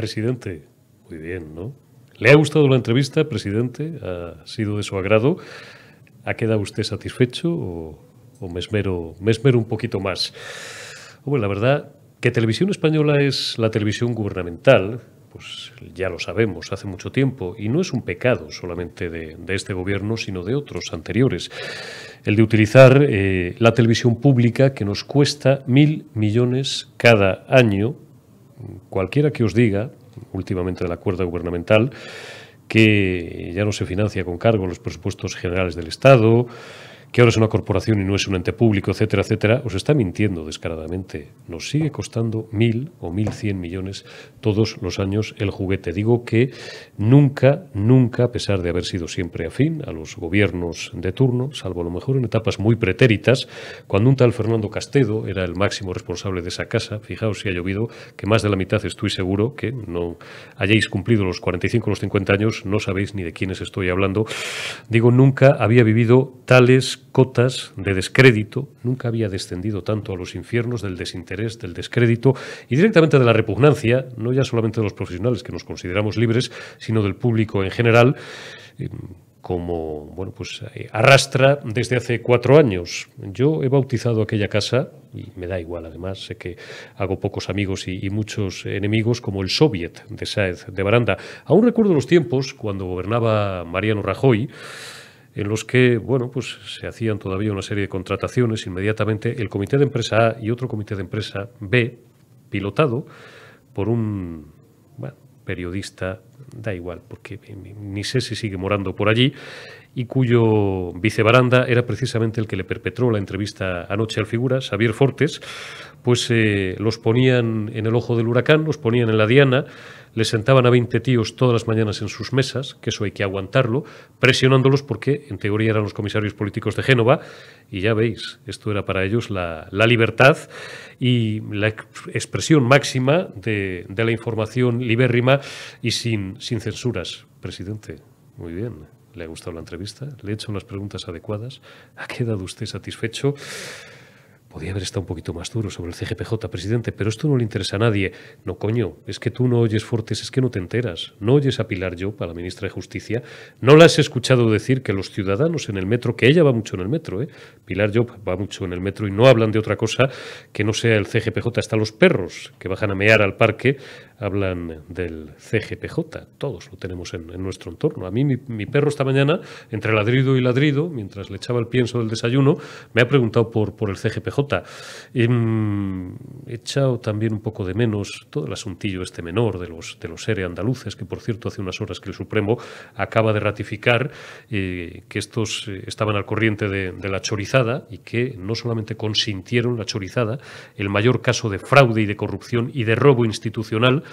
Presidente, muy bien, ¿no? ¿Le ha gustado la entrevista, presidente? ¿Ha sido de su agrado? ¿Ha quedado usted satisfecho o, o me, esmero, un poquito más? Bueno, la verdad que Televisión Española es la televisión gubernamental, pues ya lo sabemos hace mucho tiempo, y no es un pecado solamente de, este gobierno, sino de otros anteriores. El de utilizar eh, la televisión pública que nos cuesta mil millones cada año cualquiera que os diga, últimamente del acuerdo gubernamental, que ya no se financia con cargo los presupuestos generales del Estado, que ahora es una corporación y no es un ente público, etcétera, etcétera, os está mintiendo descaradamente. Nos sigue costando mil o mil cien millones todos los años el juguete. Digo que nunca, nunca, a pesar de haber sido siempre afín a los gobiernos de turno, salvo a lo mejor en etapas muy pretéritas, cuando un tal Fernando Castedo era el máximo responsable de esa casa, fijaos si ha llovido, que más de la mitad estoy seguro que no hayáis cumplido los 45 o los 50 años, no sabéis ni de quiénes estoy hablando. Digo, nunca había vivido tales cotas de descrédito, nunca había descendido tanto a los infiernos del desinterés, del descrédito y directamente de la repugnancia, no ya solamente de los profesionales que nos consideramos libres, sino del público en general, eh, como bueno, pues eh, arrastra desde hace cuatro años. Yo he bautizado aquella casa, y me da igual además, sé que hago pocos amigos y, y muchos enemigos, como el Soviet de Saez de Baranda. Aún recuerdo los tiempos cuando gobernaba Mariano Rajoy en los que bueno, pues se hacían todavía una serie de contrataciones. Inmediatamente el comité de empresa A y otro comité de empresa B, pilotado por un periodista, da igual, porque ni sé si sigue morando por allí, y cuyo vicebaranda era precisamente el que le perpetró la entrevista anoche al figura, Xavier Fortes, pues eh, los ponían en el ojo del huracán, los ponían en la diana le sentaban a 20 tíos todas las mañanas en sus mesas, que eso hay que aguantarlo, presionándolos porque en teoría eran los comisarios políticos de Génova, y ya veis, esto era para ellos la, libertad y la expresión máxima de, la información libérrima y sin, censuras. Presidente, muy bien. ¿Le ha gustado la entrevista? ¿Le he hecho unas preguntas adecuadas? ¿Ha quedado usted satisfecho? Podía haber estado un poquito más duro sobre el CGPJ, presidente, pero esto no le interesa a nadie. No, coño, es que tú no oyes fuertes, es que no te enteras. No oyes a Pilar yo a la ministra de Justicia. No la has escuchado decir que los ciudadanos en el metro, que ella va mucho en el metro, ¿eh? Pilar Job va mucho en el metro y no hablan de otra cosa que no sea el CGPJ. Hasta los perros que bajan a mear al parque hablan del CGPJ, todos lo tenemos en, nuestro entorno. A mí mi, perro esta mañana, entre ladrido y ladrido, mientras le echaba el pienso del desayuno, me ha preguntado por, por el CGPJ. Mm, he, echado también un poco de menos todo el asuntillo este menor de los, de los seres andaluces, que por cierto hace unas horas que el Supremo acaba de ratificar eh, que estos eh, estaban al corriente de la chorizada y que no solamente consintieron la chorizada, el mayor caso de fraude y de corrupción y de robo institucional,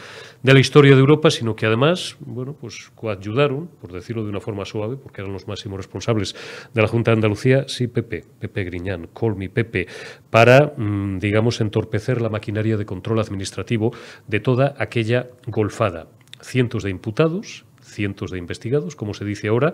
de la historia de Europa, sino que además, bueno, pues coayudaron, por decirlo de una forma suave, porque eran los máximos responsables de la Junta de Andalucía, sí, Pepe, Pepe Griñán, Colmi, Pepe, para, mm, digamos, entorpecer la maquinaria de control administrativo de toda aquella golfada. Cientos de imputados, cientos de investigados, como se dice ahora,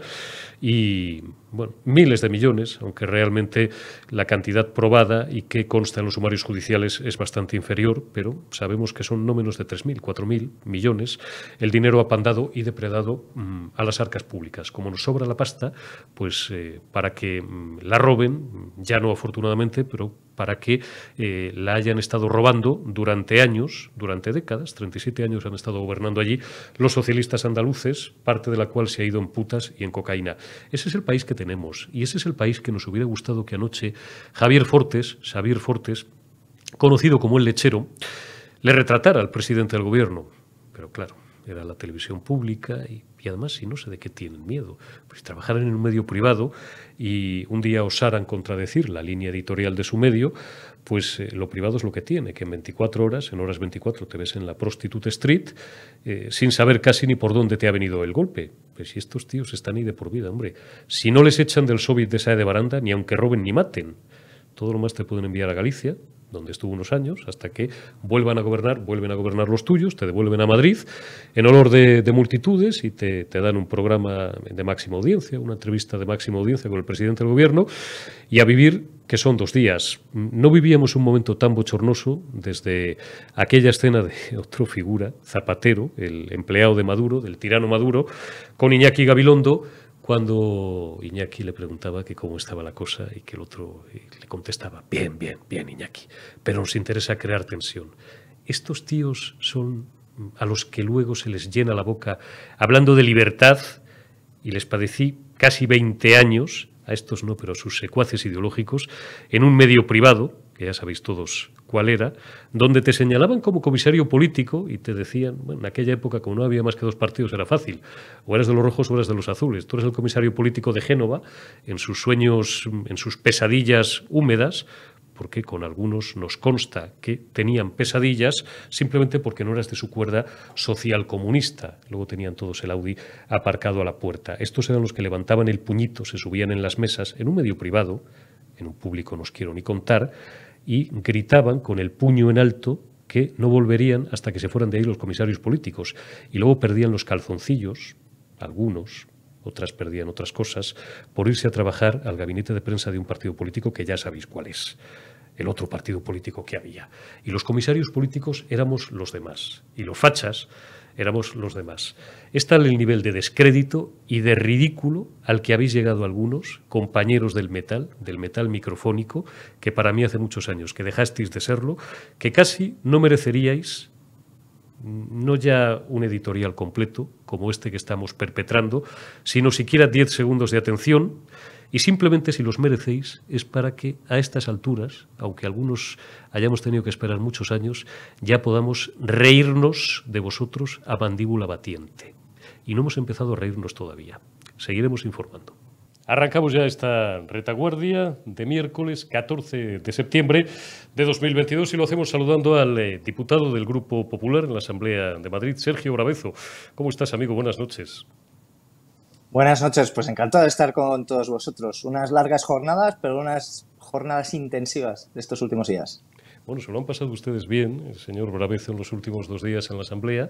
y bueno, miles de millones, aunque realmente la cantidad probada y que consta en los sumarios judiciales es bastante inferior, pero sabemos que son no menos de 3.000, 4.000 millones, el dinero apandado y depredado mm, a las arcas públicas. Como nos sobra la pasta, pues eh, para que mm, la roben, ya no afortunadamente, pero para que eh, la hayan estado robando durante años, durante décadas, 37 años han estado gobernando allí los socialistas andaluces, parte de la cual se ha ido en putas y en cocaína. Ese es el país que tenemos y ese es el país que nos hubiera gustado que anoche Javier Fortes, Xavier Fortes, conocido como el lechero, le retratara al presidente del gobierno. Pero claro, era la televisión pública y, además si no sé de qué tienen miedo. Pues trabajaran en un medio privado y un día osaran contradecir la línea editorial de su medio, pues eh, lo privado es lo que tiene, que en 24 horas, en horas 24, te ves en la Prostitute Street eh, sin saber casi ni por dónde te ha venido el golpe. Pues si estos tíos están ahí de por vida, hombre. Si no les echan del Soviet de esa de baranda, ni aunque roben ni maten, todo lo más te pueden enviar a Galicia, donde estuvo unos años, hasta que vuelvan a gobernar, vuelven a gobernar los tuyos, te devuelven a Madrid en honor de, multitudes y te, te, dan un programa de máxima audiencia, una entrevista de máxima audiencia con el presidente del gobierno y a vivir que son dos días. No vivíamos un momento tan bochornoso desde aquella escena de otro figura, Zapatero, el empleado de Maduro, del tirano Maduro, con Iñaki Gabilondo, cuando Iñaki le preguntaba que cómo estaba la cosa y que el otro eh, le contestaba, bien, bien, bien, Iñaki, pero nos interesa crear tensión. Estos tíos son mm, a los que luego se les llena la boca hablando de libertad y les padecí casi 20 años, a estos no, pero a sus secuaces ideológicos, en un medio privado, ya sabéis todos cuál era, donde te señalaban como comisario político y te decían, en aquella época como no había más que dos partidos era fácil, o eres de los rojos o eras de los azules, tú eres el comisario político de Génova, en sus sueños, en sus pesadillas húmedas, porque con algunos nos consta que tenían pesadillas simplemente porque no eras de su cuerda social comunista. Luego tenían todos el Audi aparcado a la puerta. Estos eran los que levantaban el puñito, se subían en las mesas, en un medio privado, en un público no os quiero ni contar, y gritaban con el puño en alto que no volverían hasta que se fueran de ahí los comisarios políticos. Y luego perdían los calzoncillos, algunos, otras perdían otras cosas, por irse a trabajar al gabinete de prensa de un partido político que ya sabéis cuál es, el otro partido político que había. Y los comisarios políticos éramos los demás. Y los fachas éramos los demás. Es tal el nivel de descrédito y de ridículo al que habéis llegado algunos, compañeros del metal, del metal microfónico, que para mí hace muchos años que dejasteis de serlo, que casi no mereceríais mm, no ya un editorial completo, como este que estamos perpetrando, sino siquiera 10 segundos de atención y simplemente si los merecéis es para que a estas alturas, aunque algunos hayamos tenido que esperar muchos años, ya podamos reírnos de vosotros a mandíbula batiente. Y no hemos empezado a reírnos todavía. Seguiremos informando. Arrancamos ya esta retaguardia de miércoles 14 de septiembre de 2022 y lo hacemos saludando al eh, diputado del Grupo Popular en la Asamblea de Madrid, Sergio Brabezo. ¿Cómo estás, amigo? Buenas noches. Buenas noches, pues encantado de estar con todos vosotros. Unas largas jornadas, pero unas jornadas intensivas de estos últimos días. Bueno, se lo han pasado ustedes bien, el señor Bravezo, en los últimos dos días en la Asamblea.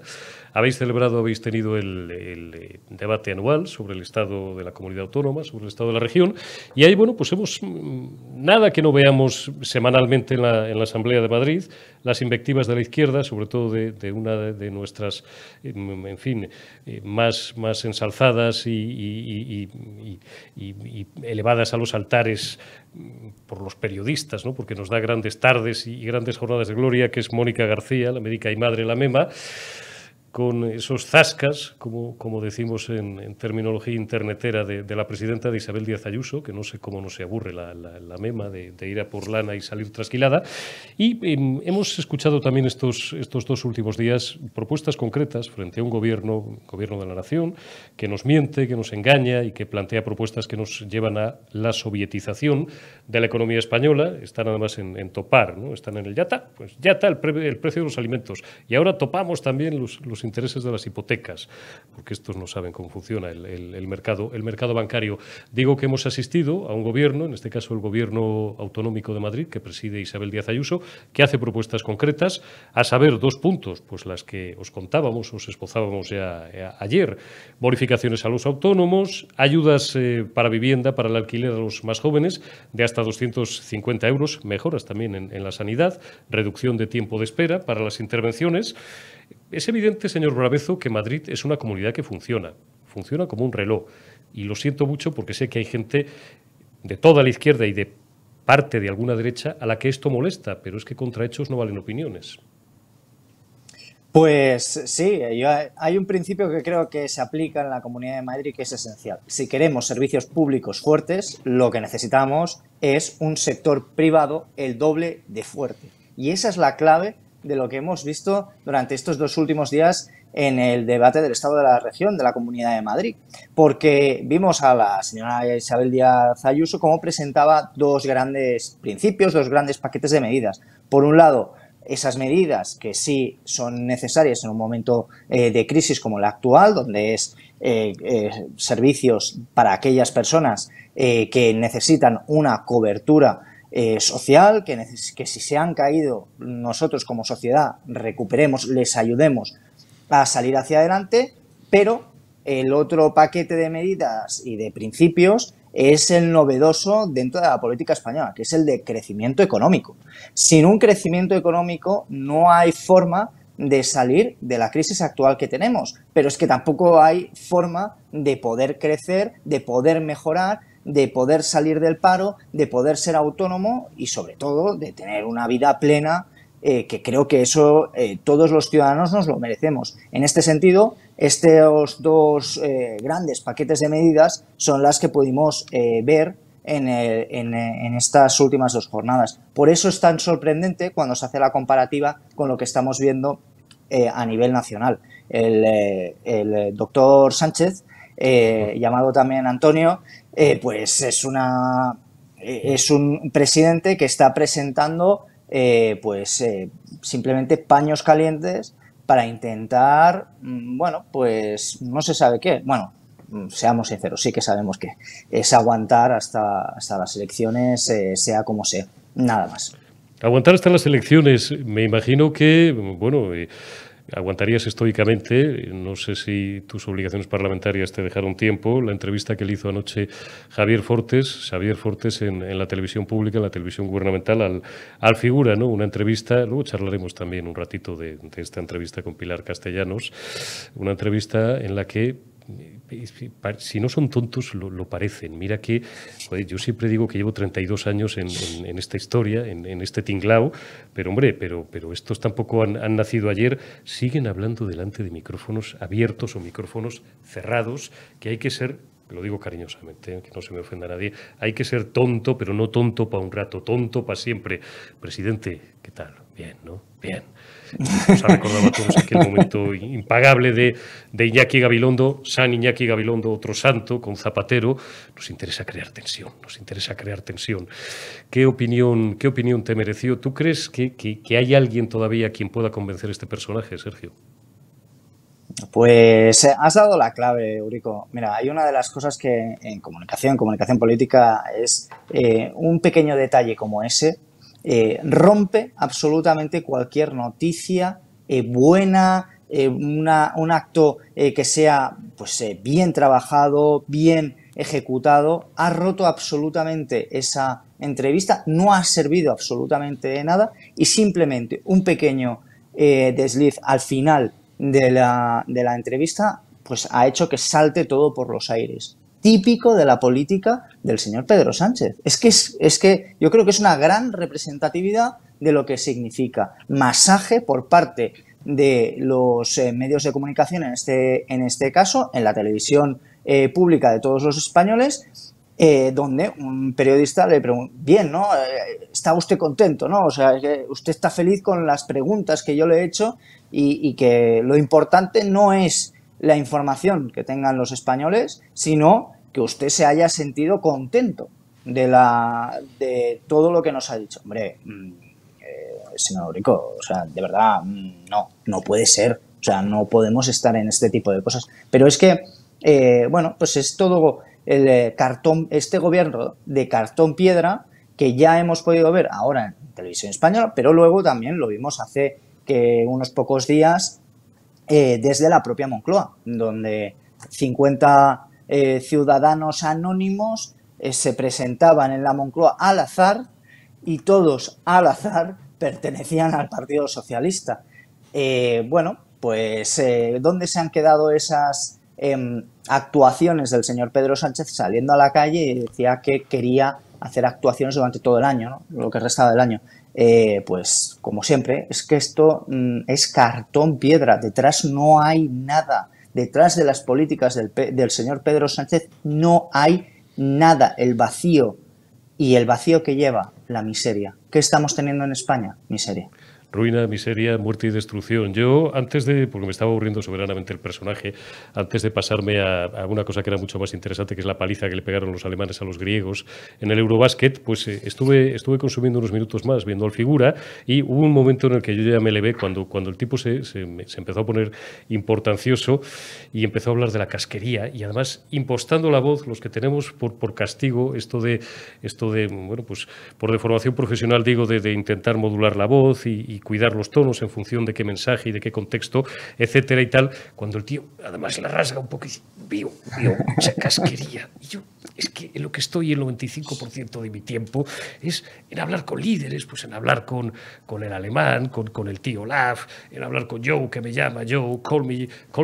Habéis celebrado, habéis tenido el, eh, debate anual sobre el estado de la comunidad autónoma, sobre el estado de la región, y ahí, bueno, pues hemos, mm, nada que no veamos semanalmente en la, en la Asamblea de Madrid, las invectivas de la izquierda, sobre todo de, una de, nuestras, en fin, eh, más, más ensalzadas y, elevadas a los altares mm, por los periodistas, ¿no? porque nos da grandes tardes y grandes jornadas de gloria, que es Mónica García, la médica y madre la MEMA con esos zascas, como, como decimos en, terminología internetera de, de, la presidenta de Isabel Díaz Ayuso, que no sé cómo no se aburre la, la, mema de, ir a por lana y salir trasquilada. Y em, hemos escuchado también estos, estos dos últimos días propuestas concretas frente a un gobierno, gobierno de la nación, que nos miente, que nos engaña y que plantea propuestas que nos llevan a la sovietización de la economía española. Están además en, en topar, ¿no? están en el yata, pues yata el, el precio de los alimentos. Y ahora topamos también los, los intereses de las hipotecas, porque estos no saben cómo funciona el, mercado, el mercado bancario. Digo que hemos asistido a un gobierno, en este caso el gobierno autonómico de Madrid, que preside Isabel Díaz Ayuso, que hace propuestas concretas, a saber, dos puntos, pues las que os contábamos, os esbozábamos ya, ayer, bonificaciones a los autónomos, ayudas eh, para vivienda, para el alquiler a los más jóvenes, de hasta 250 euros, mejoras también en la sanidad, reducción de tiempo de espera para las intervenciones. Es evidente, señor Brabezo, que Madrid es una comunidad que funciona, funciona como un reloj. Y lo siento mucho porque sé que hay gente de toda la izquierda y de parte de alguna derecha a la que esto molesta, pero es que contra hechos no valen opiniones. Pues sí, hay un principio que creo que se aplica en la Comunidad de Madrid que es esencial. Si queremos servicios públicos fuertes, lo que necesitamos es un sector privado el doble de fuerte. Y esa es la clave de lo que hemos visto durante estos dos últimos días en el debate del Estado de la Región de la Comunidad de Madrid, porque vimos a la señora Isabel Díaz Ayuso cómo presentaba dos grandes principios, dos grandes paquetes de medidas. Por un lado, esas medidas que sí son necesarias en un momento eh, de crisis como la actual, donde es eh, eh, servicios para aquellas personas que necesitan una cobertura eh, social, que, que si se han caído nosotros como sociedad recuperemos, les ayudemos a salir hacia adelante, pero el otro paquete de medidas y de principios es el novedoso dentro de la política española, que es el de crecimiento económico. Sin un crecimiento económico no hay forma de salir de la crisis actual que tenemos, pero es que tampoco hay forma de poder crecer, de poder mejorar de poder salir del paro, de poder ser autónomo y sobre todo de tener una vida plena, eh, que creo que eso eh, todos los ciudadanos nos lo merecemos. En este sentido, estos dos eh, grandes paquetes de medidas son las que pudimos ver en, estas últimas dos jornadas. Por eso es tan sorprendente cuando se hace la comparativa con lo que estamos viendo a nivel nacional. El, doctor Sánchez llamado también Antonio, eh, pues es una eh, es un presidente que está presentando eh, pues simplemente paños calientes para intentar mm, bueno pues no se sabe qué bueno mm, seamos sinceros sí que sabemos que es aguantar hasta hasta las elecciones sea como sea nada más Aguantar hasta las elecciones, me imagino que, bueno, aguantarías estoicamente, no sé si tus obligaciones parlamentarias te dejaron tiempo, la entrevista que le hizo anoche Javier Fortes, Javier Fortes en, la televisión pública, en la televisión gubernamental, al, figura, ¿no? Una entrevista, luego charlaremos también un ratito de esta entrevista con Pilar Castellanos, una entrevista en la que si no son tontos, lo, parecen. Mira que yo siempre digo que llevo 32 años en, esta historia, en, este tinglao, pero hombre, pero, pero estos tampoco han, nacido ayer, siguen hablando delante de micrófonos abiertos o micrófonos cerrados, que hay que ser lo digo cariñosamente, que no se me ofenda a nadie, hay que ser tonto, pero no tonto para un rato, tonto para siempre. Presidente, ¿qué tal? Bien, ¿no? Bien. nos ha recordado a todos aquel momento impagable de, de Iñaki Gabilondo, San Iñaki Gabilondo, otro santo, con Zapatero. Nos interesa crear tensión, nos interesa crear tensión. ¿Qué opinión, qué opinión te mereció? ¿Tú crees que, hay alguien todavía quien pueda convencer a este personaje, Sergio? Pues eh, has dado la clave, Eurico. Mira, hay una de las cosas que en comunicación, comunicación política, es eh, un pequeño detalle como ese eh, rompe absolutamente cualquier noticia eh, buena, eh, un acto que sea pues, bien trabajado, bien ejecutado, ha roto absolutamente esa entrevista, no ha servido absolutamente de nada y simplemente un pequeño desliz al final de la, de la entrevista pues ha hecho que salte todo por los aires típico de la política del señor Pedro Sánchez. Es que, es, que yo creo que es una gran representatividad de lo que significa masaje por parte de los eh, medios de comunicación, en este, en este caso, en la televisión eh, pública de todos los españoles, eh, donde un periodista le pregunta, bien, ¿no? ¿Está usted contento, no? O sea, usted está feliz con las preguntas que yo le he hecho y que lo importante no es la información que tengan los españoles, sino que usted se haya sentido contento de, la, de todo lo que nos ha dicho. Hombre, mm, eh, Rico, o sea, de verdad, mm, no, no puede ser. O sea, no podemos estar en este tipo de cosas. Pero es que, eh, bueno, pues es todo el eh, cartón, este gobierno de cartón piedra que ya hemos podido ver ahora en televisión española, pero luego también lo vimos hace que unos pocos días eh, desde la propia Moncloa, donde 50 eh, ciudadanos anónimos eh, se presentaban en la Moncloa al azar y todos al azar pertenecían al Partido Socialista. bueno, pues ¿dónde se han quedado esas em, actuaciones del señor Pedro Sánchez saliendo a la calle y decía que quería hacer actuaciones durante todo el año, lo que restaba del año? Eh, pues como siempre, es que esto mm, es cartón piedra, detrás no hay nada, detrás de las políticas del, del señor Pedro Sánchez no hay nada, el vacío y el vacío que lleva la miseria. ¿Qué estamos teniendo en España? Miseria ruina, miseria, muerte y destrucción. Yo, antes de, porque me estaba aburriendo soberanamente el personaje, antes de pasarme a, alguna una cosa que era mucho más interesante, que es la paliza que le pegaron los alemanes a los griegos en el Eurobasket, pues eh, estuve, estuve consumiendo unos minutos más viendo al figura y hubo un momento en el que yo ya me levé cuando, cuando el tipo se, empezó a poner importancioso y empezó a hablar de la casquería y además impostando la voz, los que tenemos por, por castigo esto de, esto de, bueno, pues por deformación profesional digo, de, intentar modular la voz y cuidar los tonos en función de qué mensaje y de qué contexto, etcétera y tal, cuando el tío además la rasga un poco y dice, vio, vio, casquería Y yo, es que en lo que estoy el 95% de mi tiempo es en hablar con líderes, pues en hablar con, con el alemán, con, con el tío Laf, en hablar con Joe, que me llama Joe, call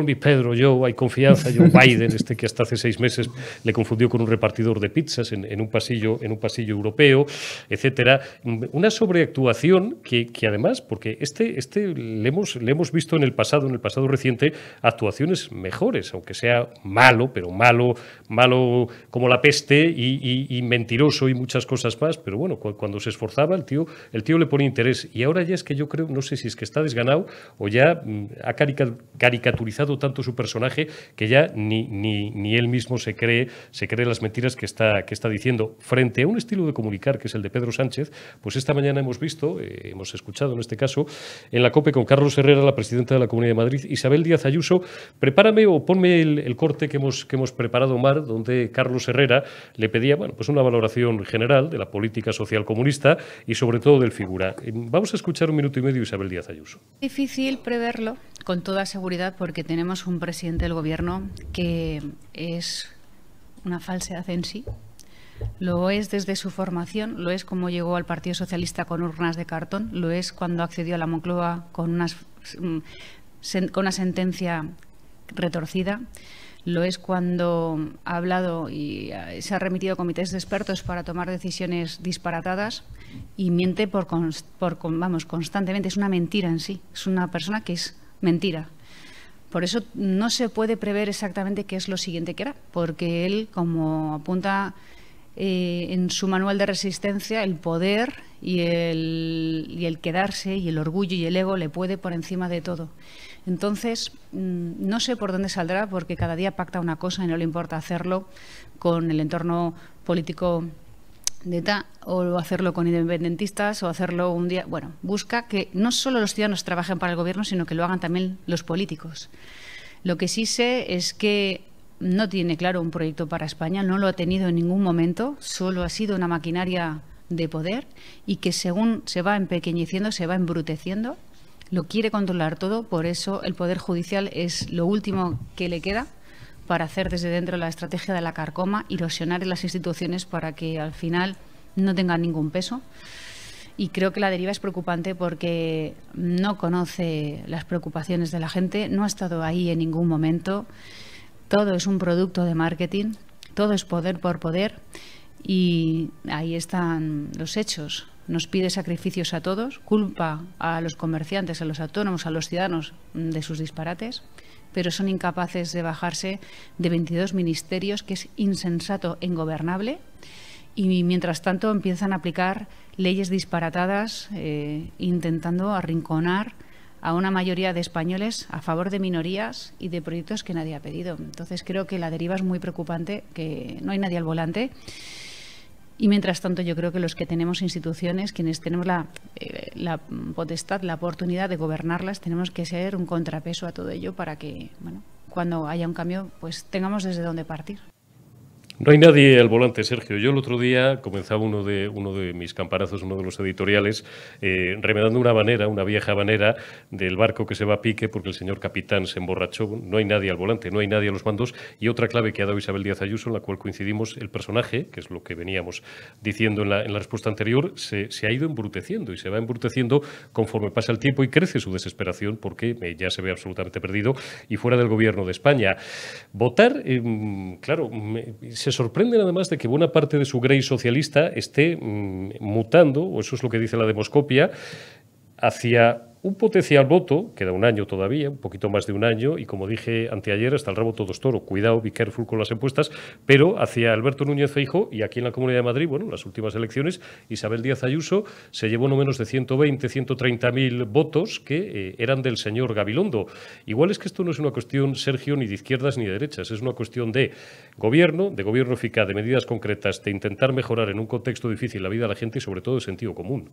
me, Pedro, Joe, hay confianza, Joe Biden, este que hasta hace seis meses le confundió con un repartidor de pizzas en, en un, pasillo, en un pasillo europeo, etcétera. Una sobreactuación que, que, además, porque este, este le, hemos, le hemos visto en el pasado, en el pasado reciente, actuaciones mejores, aunque sea malo, pero malo, malo como la peste y, mentiroso y muchas cosas más, pero bueno, cuando se esforzaba el tío, el tío le pone interés. Y ahora ya es que yo creo, no sé si es que está desganado o ya mm, ha caricaturizado tanto su personaje que ya ni, ni, ni, él mismo se cree, se cree las mentiras que está, que está diciendo. Frente a un estilo de comunicar que es el de Pedro Sánchez, pues esta mañana hemos visto, eh, hemos escuchado en este caso, en la COPE con Carlos Herrera, la presidenta de la Comunidad de Madrid, Isabel Díaz Ayuso, prepárame o ponme el, corte que hemos, que hemos preparado, Mar, donde Carlos Herrera le pedía bueno, pues una valoración general de la política social comunista y sobre todo del figura. Eh, vamos a escuchar un minuto y medio Isabel Díaz Ayuso. Difícil preverlo con toda seguridad porque tenemos un presidente del gobierno que es una falsedad en sí. Lo es desde su formación, lo es como llegó al Partido Socialista con urnas de cartón, lo es cuando accedió a la Moncloa con, unas, mm, con una sentencia retorcida lo es cuando ha hablado y eh, se ha remitido a comités de expertos para tomar decisiones disparatadas y miente por, por vamos, constantemente. Es una mentira en sí, es una persona que es mentira. Por eso no se puede prever exactamente qué es lo siguiente que era, porque él, como apunta eh, en su manual de resistencia, el poder y y el quedarse y el orgullo y el ego le puede por encima de todo. Entonces, mm, no sé por dónde saldrá, porque cada día pacta una cosa y no le importa hacerlo con el entorno político de ETA, o hacerlo con independentistas, o hacerlo un día. Bueno, busca que no solo los ciudadanos trabajen para el gobierno, sino que lo hagan también los políticos. Lo que sí sé es que no tiene claro un proyecto para España, no lo ha tenido en ningún momento, solo ha sido una maquinaria de poder y que según se va empequeñeciendo, se va embruteciendo lo quiere controlar todo, por eso el Poder Judicial es lo último que le queda para hacer desde dentro la estrategia de la carcoma, erosionar las instituciones para que al final no tengan ningún peso. Y creo que la deriva es preocupante porque no conoce las preocupaciones de la gente, no ha estado ahí en ningún momento. Todo es un producto de marketing, todo es poder por poder y ahí están los hechos nos pide sacrificios a todos, culpa a los comerciantes, a los autónomos, a los ciudadanos mm, de sus disparates, pero son incapaces de bajarse de 22 ministerios, que es insensato e ingobernable, y mientras tanto empiezan a aplicar leyes disparatadas eh, intentando arrinconar a una mayoría de españoles a favor de minorías y de proyectos que nadie ha pedido. Entonces creo que la deriva es muy preocupante, que no hay nadie al volante y mientras tanto, yo creo que los que tenemos instituciones, quienes tenemos eh, la, potestad, la oportunidad de gobernarlas, tenemos que ser un contrapeso a todo ello para que, bueno, cuando haya un cambio, pues tengamos desde dónde partir. No hay nadie al volante, Sergio. Yo el otro día comenzaba uno de, uno de mis campanazos, uno de los editoriales, eh, remedando una manera, una vieja manera del barco que se va a pique porque el señor capitán se emborrachó. No hay nadie al volante, no hay nadie a los mandos. Y otra clave que ha dado Isabel Díaz Ayuso, en la cual coincidimos, el personaje, que es lo que veníamos diciendo en la, respuesta anterior, se, ha ido embruteciendo y se va embruteciendo conforme pasa el tiempo y crece su desesperación porque eh, ya se ve absolutamente perdido y fuera del gobierno de España. Votar, em, claro, se sorprenden además de que buena parte de su grey socialista esté mm, mutando, o eso es lo que dice la demoscopia, hacia un potencial voto, queda un año todavía, un poquito más de un año, y como dije anteayer, hasta el rabo todos toro. Cuidado, be careful con las encuestas, pero hacia Alberto Núñez Feijo y aquí en la Comunidad de Madrid, bueno, en las últimas elecciones, Isabel Díaz Ayuso se llevó no menos de 120, 130 mil votos que eh, eran del señor Gabilondo. Igual es que esto no es una cuestión, Sergio, ni de izquierdas ni de derechas, es una cuestión de gobierno, de gobierno eficaz, de medidas concretas, de intentar mejorar en un contexto difícil la vida de la gente y sobre todo de sentido común.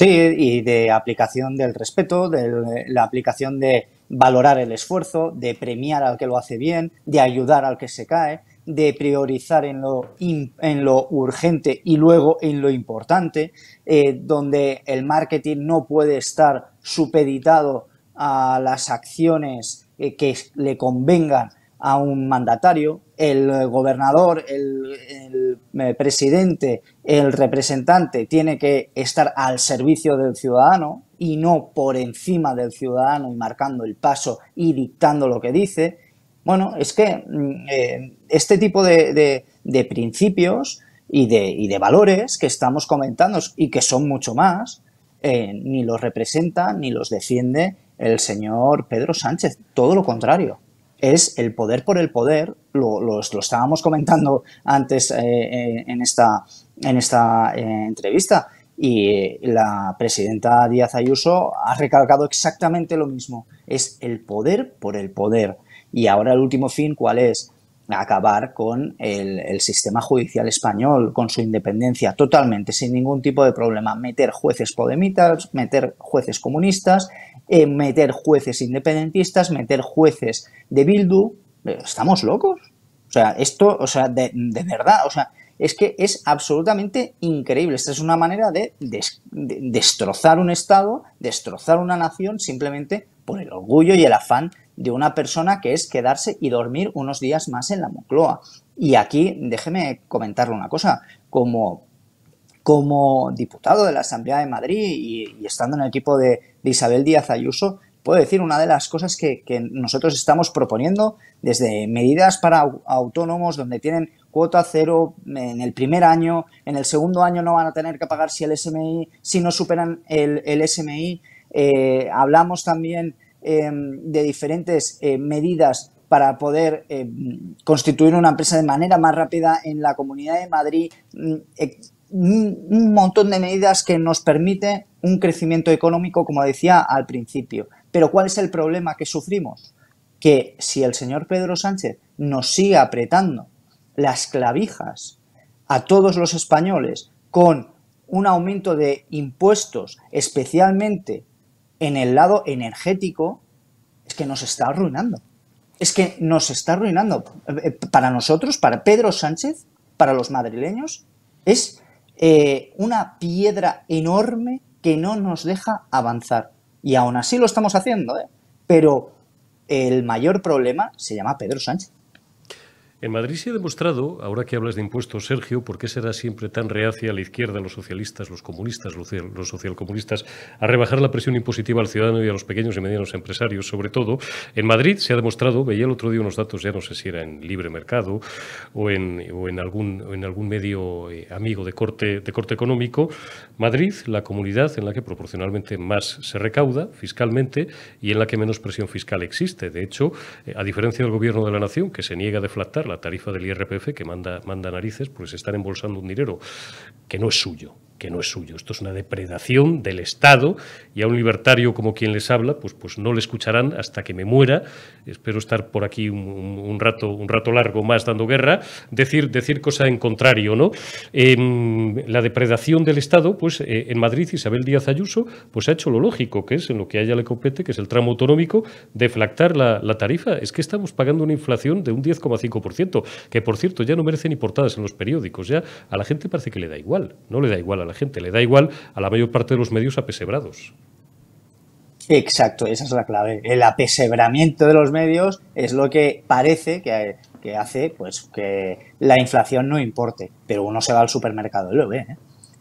Sí, y de aplicación del respeto, de la aplicación de valorar el esfuerzo, de premiar al que lo hace bien, de ayudar al que se cae, de priorizar en lo, en lo urgente y luego en lo importante, eh, donde el marketing no puede estar supeditado a las acciones eh, que le convengan a un mandatario, el gobernador, el, eh, presidente, el representante tiene que estar al servicio del ciudadano y no por encima del ciudadano y marcando el paso y dictando lo que dice. Bueno, es que mm, eh, este tipo de, de, principios y de, valores que estamos comentando y que son mucho más, eh, ni los representa ni los defiende el señor Pedro Sánchez, todo lo contrario es el poder por el poder, lo, estábamos comentando antes eh, eh, en esta, en esta eh, entrevista, y la presidenta Díaz Ayuso ha recalcado exactamente lo mismo, es el poder por el poder. Y ahora el último fin, ¿cuál es? acabar con el, el, sistema judicial español, con su independencia totalmente, sin ningún tipo de problema. Meter jueces podemitas, meter jueces comunistas meter jueces independentistas, meter jueces de Bildu. ¿Estamos locos? O sea, esto, o sea, de, verdad, o sea, es que es absolutamente increíble. Esta es una manera de, destrozar un Estado, destrozar una nación, simplemente por el orgullo y el afán de una persona que es quedarse y dormir unos días más en la Moncloa. Y aquí, déjeme comentarle una cosa, como como diputado de la Asamblea de Madrid y, estando en el equipo de, Isabel Díaz Ayuso, puedo decir una de las cosas que, nosotros estamos proponiendo desde medidas para autónomos donde tienen cuota cero en el primer año, en el segundo año no van a tener que pagar si el SMI, si no superan el, SMI. Eh, hablamos también em, de diferentes eh, medidas para poder em, constituir una empresa de manera más rápida en la Comunidad de Madrid mm, eh, un montón de medidas que nos permite un crecimiento económico, como decía al principio. Pero ¿cuál es el problema que sufrimos? Que si el señor Pedro Sánchez nos sigue apretando las clavijas a todos los españoles con un aumento de impuestos, especialmente en el lado energético, es que nos está arruinando. Es que nos está arruinando. Eh, eh, para nosotros, para Pedro Sánchez, para los madrileños, es eh, una piedra enorme que no nos deja avanzar. Y aún así lo estamos haciendo, ¿eh? Pero el mayor problema se llama Pedro Sánchez. En Madrid se ha demostrado, ahora que hablas de impuestos, Sergio, por qué será siempre tan reacia a la izquierda, los socialistas, los comunistas, los socialcomunistas, a rebajar la presión impositiva al ciudadano y a los pequeños y medianos empresarios, sobre todo. En Madrid se ha demostrado, veía el otro día unos datos, ya no sé si era en libre mercado o en, o en, algún, medio eh, amigo de corte, de corte económico, Madrid, la comunidad en la que proporcionalmente más se recauda fiscalmente y en la que menos presión fiscal existe. De hecho, eh, a diferencia del gobierno de la nación, que se niega a deflactar la tarifa del IRPF que manda, manda narices pues están embolsando un dinero que no es suyo que no es suyo. Esto es una depredación del Estado y a un libertario como quien les habla, pues, pues no le escucharán hasta que me muera. Espero estar por aquí un, rato, un rato largo más dando guerra. Decir, decir cosa en contrario, ¿no? Em, la depredación del Estado, pues eh, en Madrid Isabel Díaz Ayuso pues ha hecho lo lógico, que es en lo que a ella le compete, que es el tramo autonómico, deflactar la, la tarifa. Es que estamos pagando una inflación de un 10,5%, que por cierto ya no merecen importadas en los periódicos. Ya a la gente parece que le da igual, no le da igual a la gente. Le da igual a la mayor parte de los medios apesebrados. Exacto, esa es la clave. El apesebramiento de los medios es lo que parece que, hace pues que la inflación no importe. Pero uno se va al supermercado y lo ve. ¿eh?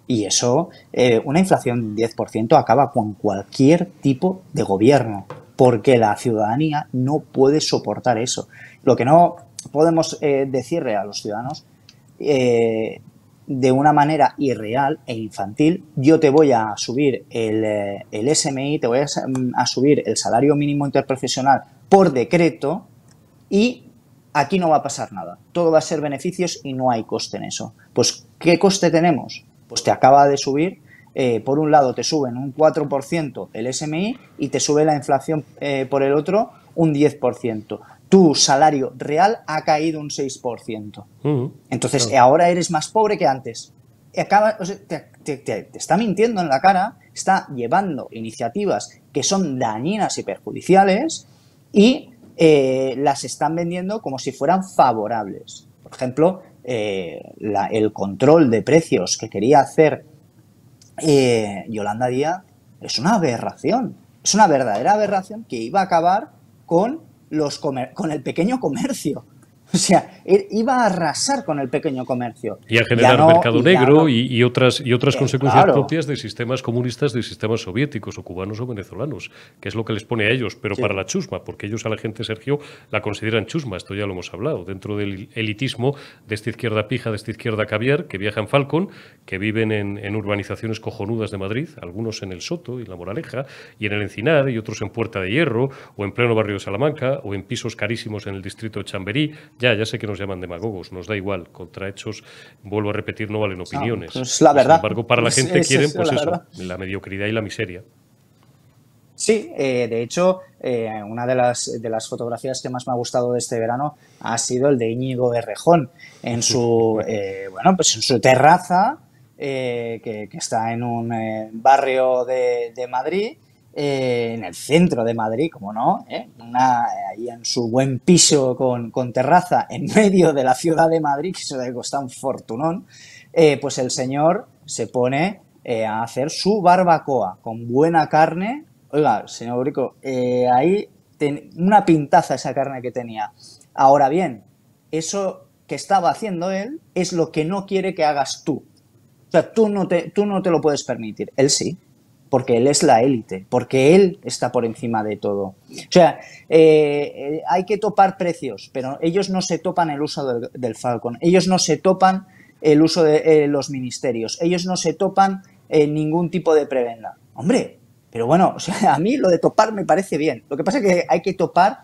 Y eso, eh, una inflación del 10% acaba con cualquier tipo de gobierno, porque la ciudadanía no puede soportar eso. Lo que no podemos eh, decirle a los ciudadanos de una manera irreal e infantil, yo te voy a subir el, eh, SMI, te voy a, subir el salario mínimo interprofesional por decreto y aquí no va a pasar nada. Todo va a ser beneficios y no hay coste en eso. Pues, ¿qué coste tenemos? Pues te acaba de subir, eh, por un lado te suben un 4% el SMI y te sube la inflación eh, por el otro un 10% tu salario real ha caído un 6%. Entonces, ahora eres más pobre que antes. Acaba, te, está mintiendo en la cara, está llevando iniciativas que son dañinas y perjudiciales y eh, las están vendiendo como si fueran favorables. Por ejemplo, eh, el control de precios que quería hacer eh, Yolanda Díaz es una aberración. Es una verdadera aberración que iba a acabar con los con el pequeño comercio. O sea, iba a arrasar con el pequeño comercio. Y a generar mercado negro y, otras, y otras eh, consecuencias propias de sistemas comunistas, de sistemas soviéticos o cubanos o venezolanos, que es lo que les pone a ellos, pero para la chusma, porque ellos a la gente, Sergio, la consideran chusma, esto ya lo hemos hablado, dentro del elitismo de esta izquierda pija, de esta izquierda caviar, que viaja en Falcon, que viven en, en urbanizaciones cojonudas de Madrid, algunos en el Soto y La Moraleja, y en el Encinar, y otros en Puerta de Hierro, o en pleno barrio de Salamanca, o en pisos carísimos en el distrito de Chamberí, ya, ya sé que nos llaman demagogos, nos da igual. Contra hechos, vuelvo a repetir, no valen ah, opiniones. Pues la verdad. Sin embargo, para la gente quieren, pues la eso, la mediocridad y la miseria. Sí, eh, de hecho, eh, una de las, de las fotografías que más me ha gustado de este verano ha sido el de Íñigo Rejón, en su, eh, bueno, pues en su terraza, que, que, está en un barrio de, de Madrid, eh, en el centro de Madrid, como no, ¿eh? Eh, ahí en su buen piso con, terraza en medio de la ciudad de Madrid, que se le costó un fortunón, pues el señor se pone a hacer su barbacoa con buena carne. Oiga, señor Brico, ahí una pintaza esa carne que tenía. Ahora bien, eso que estaba haciendo él es lo que no quiere que hagas tú. O sea, tú no te, tú no te lo puedes permitir, él sí porque él es la élite, porque él está por encima de todo. O sea, eh, eh, hay que topar precios, pero ellos no se topan el uso del, Falcon, ellos no se topan el uso de eh, los ministerios, ellos no se topan ningún tipo de prebenda. Hombre, pero bueno, a mí lo de topar me parece bien. Lo que pasa es que hay que topar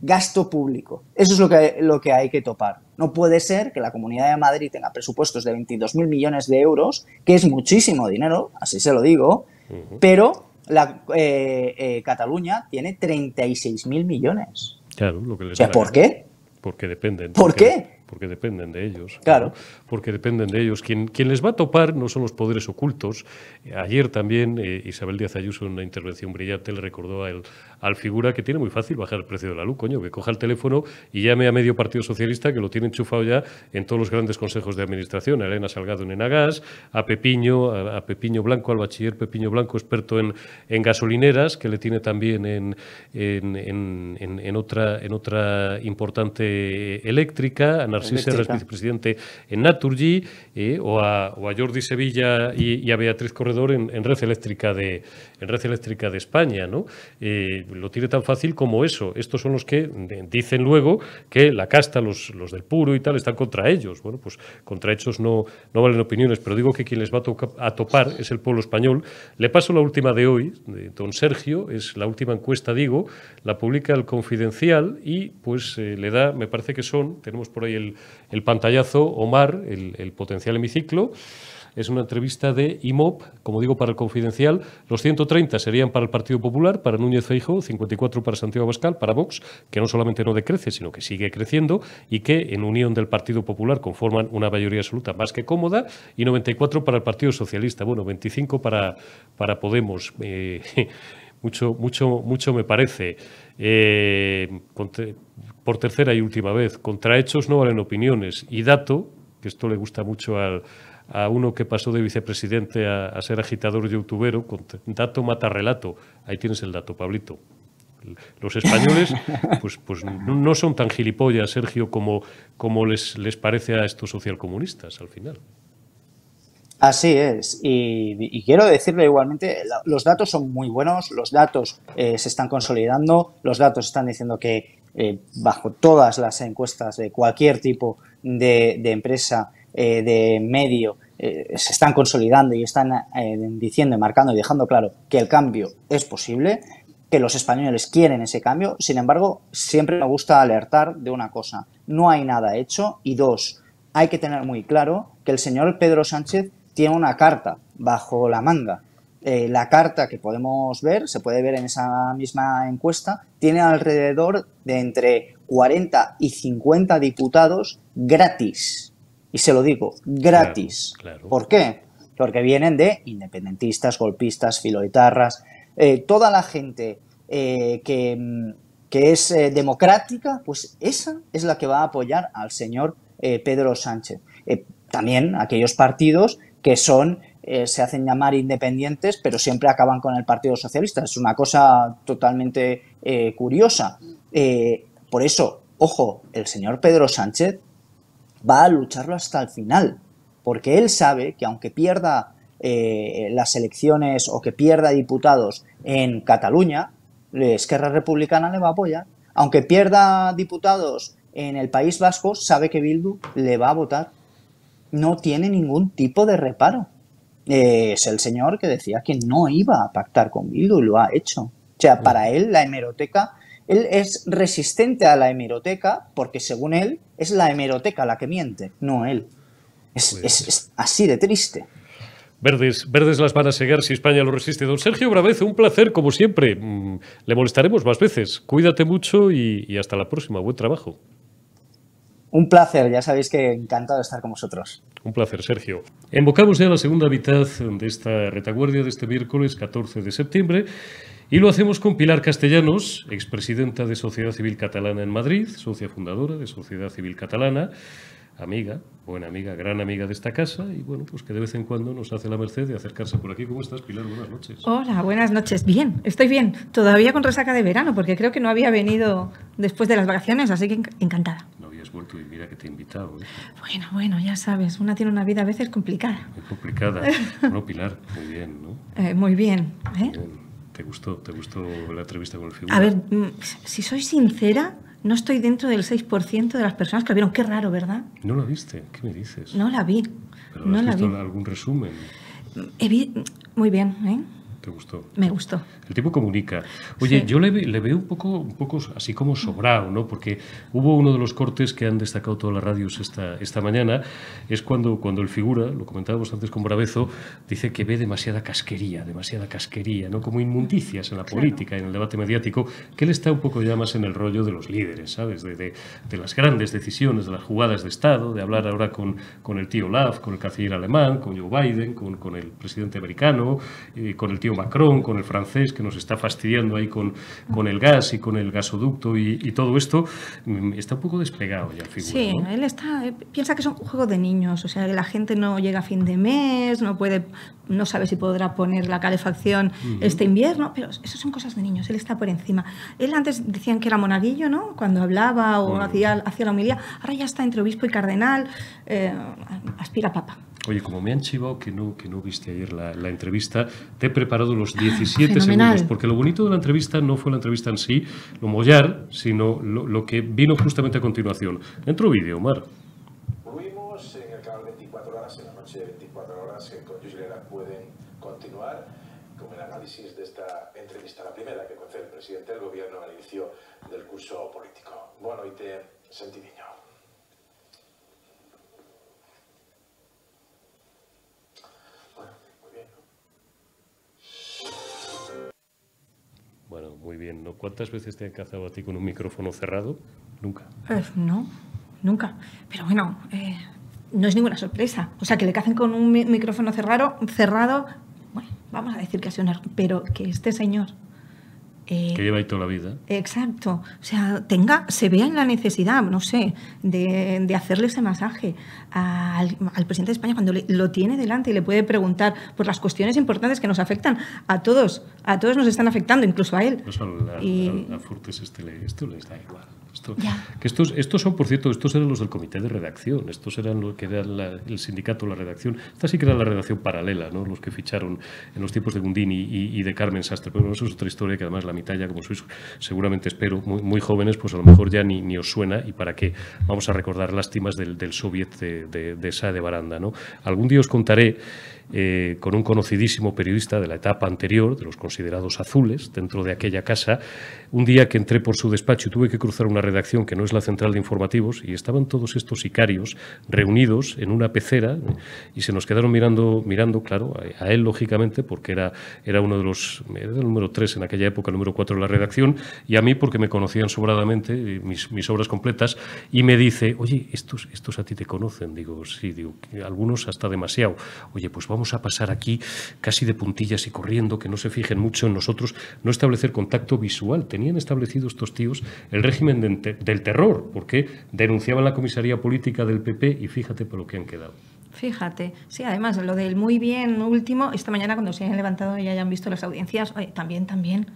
gasto público. Eso es lo que, lo que hay que topar. No puede ser que la Comunidad de Madrid tenga presupuestos de 22.000 millones de euros, que es muchísimo dinero, así se lo digo, pero la, eh, eh, Cataluña tiene 36.000 millones. Claro, ¿por qué? Porque dependen. ¿Por qué? Porque dependen de ellos. Claro. Porque dependen de ellos. Quien, les va a topar no son los poderes ocultos. Ayer también eh, Isabel Díaz Ayuso en una intervención brillante le recordó a él al figura que tiene muy fácil bajar el precio de la luz, coño, que coja el teléfono y llame a medio Partido Socialista que lo tiene enchufado ya en todos los grandes consejos de administración, a Elena Salgado en Enagas, a Pepiño, a, Pepiño Blanco, al bachiller Pepiño Blanco, experto en, en gasolineras, que le tiene también en, en, en, otra, en otra importante eléctrica, a Narcís Serra, vicepresidente en Naturgy, eh, o, a, Jordi Sevilla y, a Beatriz Corredor en, Red Eléctrica de en Red Eléctrica de España, ¿no? Eh, lo tiene tan fácil como eso. Estos son los que eh, dicen luego que la casta, los, del puro y tal, están contra ellos. Bueno, pues contra hechos no, no valen opiniones, pero digo que quien les va a, a topar es el pueblo español. Le paso la última de hoy, de don Sergio, es la última encuesta, digo, la publica el Confidencial y pues eh, le da, me parece que son, tenemos por ahí el, pantallazo, Omar, el potencial hemiciclo es una entrevista de IMOP, como digo, para el Confidencial. Los 130 serían para el Partido Popular, para Núñez Feijo, 54 para Santiago Abascal, para Vox, que no solamente no decrece, sino que sigue creciendo y que en unión del Partido Popular conforman una mayoría absoluta más que cómoda y 94 para el Partido Socialista. Bueno, 25 para, para Podemos. Eh, mucho, mucho, mucho me parece. Eh, por tercera y última vez, contra hechos no valen opiniones. Y dato, que esto le gusta mucho al, a uno que pasó de vicepresidente a, ser agitador youtubero, con dato mata relato. Ahí tienes el dato, Pablito los españoles pues, pues no son tan gilipollas, Sergio, como, como les, les parece a estos socialcomunistas al final. Así es, y, quiero decirle igualmente, los datos son muy buenos, los datos eh, se están consolidando, los datos están diciendo que eh, bajo todas las encuestas de cualquier tipo de, de empresa eh, de medio eh, se están consolidando y están diciendo eh, diciendo, marcando y dejando claro que el cambio es posible, que los españoles quieren ese cambio. Sin embargo, siempre me gusta alertar de una cosa, no hay nada hecho y dos, hay que tener muy claro que el señor Pedro Sánchez tiene una carta bajo la manga. la carta que podemos ver, se puede ver en esa misma encuesta, tiene alrededor de entre 40 y 50 diputados gratis y se lo digo, gratis. ¿Por qué? Porque vienen de independentistas, golpistas, filoitarras, eh, toda la gente eh, mm, que, es eh, democrática, pues esa es la que va a apoyar al señor Pedro Sánchez. también aquellos partidos que son se hacen llamar independientes, pero siempre acaban con el Partido Socialista. Es una cosa totalmente curiosa. por eso, ojo, el señor Pedro Sánchez va a lucharlo hasta el final, porque él sabe que aunque pierda eh, las elecciones o que pierda diputados en Cataluña, Esquerra Republicana le va a apoyar. Aunque pierda diputados en el País Vasco, sabe que Bildu le va a votar. No tiene ningún tipo de reparo. Eh, es el señor que decía que no iba a pactar con Bildu y lo ha hecho. O sea, para él la hemeroteca él es resistente a la hemeroteca porque según él es la hemeroteca la que miente, no él. Es, así de triste. Verdes, verdes las van a seguir si España lo resiste. Don Sergio Bravez, un placer como siempre. Mm, le molestaremos más veces. Cuídate mucho y, hasta la próxima. Buen trabajo. Un placer, ya sabéis que encantado de estar con vosotros. Un placer, Sergio. Embocamos ya la segunda mitad de esta retaguardia de este miércoles 14 de septiembre. Y lo hacemos con Pilar Castellanos, expresidenta de Sociedad Civil Catalana en Madrid, socia fundadora de Sociedad Civil Catalana, amiga, buena amiga, gran amiga de esta casa y bueno, pues que de vez en cuando nos hace la merced de acercarse por aquí. ¿Cómo estás, Pilar? Buenas noches. Hola, buenas noches. Bien, estoy bien. Todavía con resaca de verano porque creo que no había venido después de las vacaciones, así que encantada. No habías vuelto y mira que te he invitado. ¿eh? Bueno, bueno, ya sabes, una tiene una vida a veces complicada. Muy complicada. no, Pilar, muy bien, ¿no? Eh, muy bien. ¿eh? ¿Te gustó? ¿Te gustó la entrevista con el figura? A ver, mm, si soy sincera, no estoy dentro del 6% de las personas que la vieron. Qué raro, ¿verdad? ¿No la viste? ¿Qué me dices? No la vi. ¿Pero no has la visto algún resumen? Muy bien, ¿eh? gustó? Me gustó. El tipo comunica. Oye, yo le, veo un poco, un poco así como sobrado, ¿no? Porque hubo uno de los cortes que han destacado todas las radios esta, esta mañana, es cuando, cuando el figura, lo comentábamos antes con Bravezo, dice que ve demasiada casquería, demasiada casquería, ¿no? Como inmundicias en la política, en el debate mediático, que él está un poco ya más en el rollo de los líderes, ¿sabes? De, de, las grandes decisiones, de las jugadas de Estado, de hablar ahora con, con el tío Olaf, con el canciller alemán, con Joe Biden, con, con el presidente americano, eh, con el tío Macron, con el francés que nos está fastidiando ahí con, el gas y con el gasoducto y, todo esto, mm, está un poco despegado ya. sí, él está, eh, piensa que es un juego de niños, o sea, que la gente no llega a fin de mes, no puede, no sabe si podrá poner la calefacción este invierno, pero eso son cosas de niños, él está por encima. Él antes decían que era monaguillo, ¿no? Cuando hablaba o hacía, la homilía, ahora ya está entre obispo y cardenal, eh, aspira papa. Oye, como me han chivado que no, que no viste ayer la, la entrevista, te he preparado los 17 ah, segundos, porque lo bonito de la entrevista no fue la entrevista en sí, lo mollar, sino lo, lo que vino justamente a continuación. Dentro vídeo, Omar. Volvimos en el canal 24 horas, en la noche de 24 horas, que con Yuslera pueden continuar con el análisis de esta entrevista, la primera que concede el presidente del gobierno al inicio del curso político. Bueno, y te sentí bien. ¿Cuántas veces te han cazado a ti con un micrófono cerrado? Nunca. no, nunca. Pero bueno, eh, no es ninguna sorpresa. O sea, que le cacen con un micrófono cerrado, cerrado, bueno, vamos a decir que ha sido error, Pero que este señor eh, que lleva ahí toda la vida. Exacto. O sea, tenga, se vea en la necesidad, no sé, de, de hacerle ese masaje al, presidente de España cuando lo tiene delante y le puede preguntar por las cuestiones importantes que nos afectan a todos. A todos nos están afectando, incluso a él. a, y... a, este esto le da igual que estos, estos son, por cierto, estos eran los del comité de redacción, estos eran los que era el sindicato, la redacción. Esta sí que era la redacción paralela, ¿no? los que ficharon en los tiempos de Gundini y, de Carmen Sastre. Pero bueno, eso es otra historia que además la mitad ya, como sois seguramente espero, muy, jóvenes, pues a lo mejor ya ni, os suena y para qué vamos a recordar lástimas del, del soviet de, esa de baranda. ¿no? Algún día os contaré eh, con un conocidísimo periodista de la etapa anterior, de los considerados azules, dentro de aquella casa. Un día que entré por su despacho y tuve que cruzar una redacción que no es la central de informativos y estaban todos estos sicarios reunidos en una pecera y se nos quedaron mirando, mirando claro, a, él lógicamente, porque era, era uno de los, el número tres en aquella época, el número cuatro en la redacción, y a mí porque me conocían sobradamente eh, mis, obras completas, y me dice, oye, estos, estos a ti te conocen. Digo, sí, digo, algunos hasta demasiado. Oye, pues vamos vamos a pasar aquí casi de puntillas y corriendo, que no se fijen mucho en nosotros, no establecer contacto visual. Tenían establecido estos tíos el régimen del terror, porque denunciaban la comisaría política del PP y fíjate por lo que han quedado. Fíjate, sí, además lo del muy bien último, esta mañana cuando se hayan levantado y hayan visto las audiencias, también, también.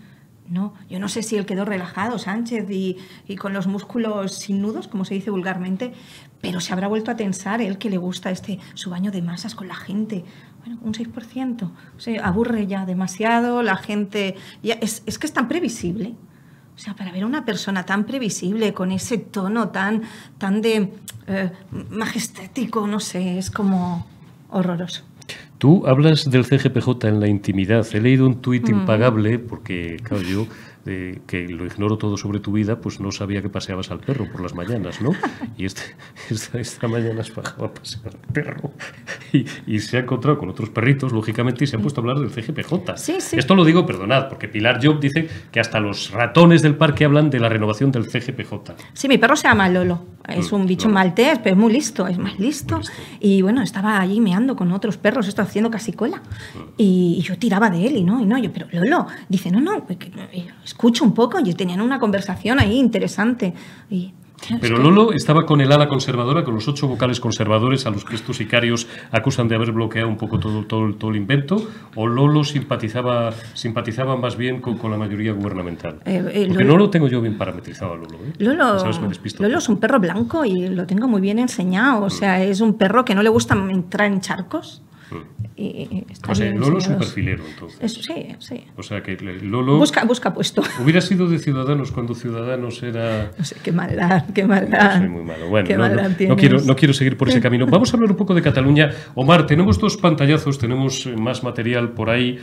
No, yo no sé si él quedó relajado, Sánchez, y, con los músculos sin nudos, como se dice vulgarmente, pero se habrá vuelto a tensar él que le gusta este su baño de masas con la gente. Bueno, un 6%. O sea, aburre ya demasiado, la gente... Ya, es, es que es tan previsible. O sea, para ver a una persona tan previsible, con ese tono tan, tan de eh, majestético, no sé, es como horroroso. Tú hablas del CGPJ en la intimidad. He leído un tuit mm. impagable, porque, claro, yo que lo ignoro todo sobre tu vida, pues no sabía que paseabas al perro por las mañanas, ¿no? Y este, esta, mañana has bajado a pasear al perro y, se ha encontrado con otros perritos, lógicamente, y se han puesto a hablar del CGPJ. Sí, sí. Esto lo digo, perdonad, porque Pilar Job dice que hasta los ratones del parque hablan de la renovación del CGPJ. Sí, mi perro se llama Lolo. Es mm, un bicho maltés, pero es muy listo, es más listo. Y bueno, estaba allí meando con otros perros, esto haciendo casi cola. Mm. Y, yo tiraba de él y no, y no, yo, pero Lolo, dice, no, no, es Escucho un poco. Y tenían una conversación ahí interesante. Y, pero Lolo estaba con el ala conservadora, con los ocho vocales conservadores a los que estos sicarios acusan de haber bloqueado un poco todo, todo, todo el invento, o Lolo simpatizaba, simpatizaba más bien con, con la mayoría gubernamental. Eh, eh, Porque no lo tengo yo bien parametrizado a Lolo. ¿eh? Lolo, es un perro blanco y lo tengo muy bien enseñado. O mm. sea, es un perro que no le gusta entrar en charcos. Y sea, Lolo es un perfilero, entonces. sí, sí. O sea que Lolo... Busca, busca puesto. Hubiera sido de Ciudadanos cuando Ciudadanos era... No sé, qué maldad, qué maldad. No, muy malo. Bueno, no, quiero, seguir por ese camino. Vamos a hablar un poco de Cataluña. Omar, tenemos dos pantallazos, tenemos eh, más material por ahí.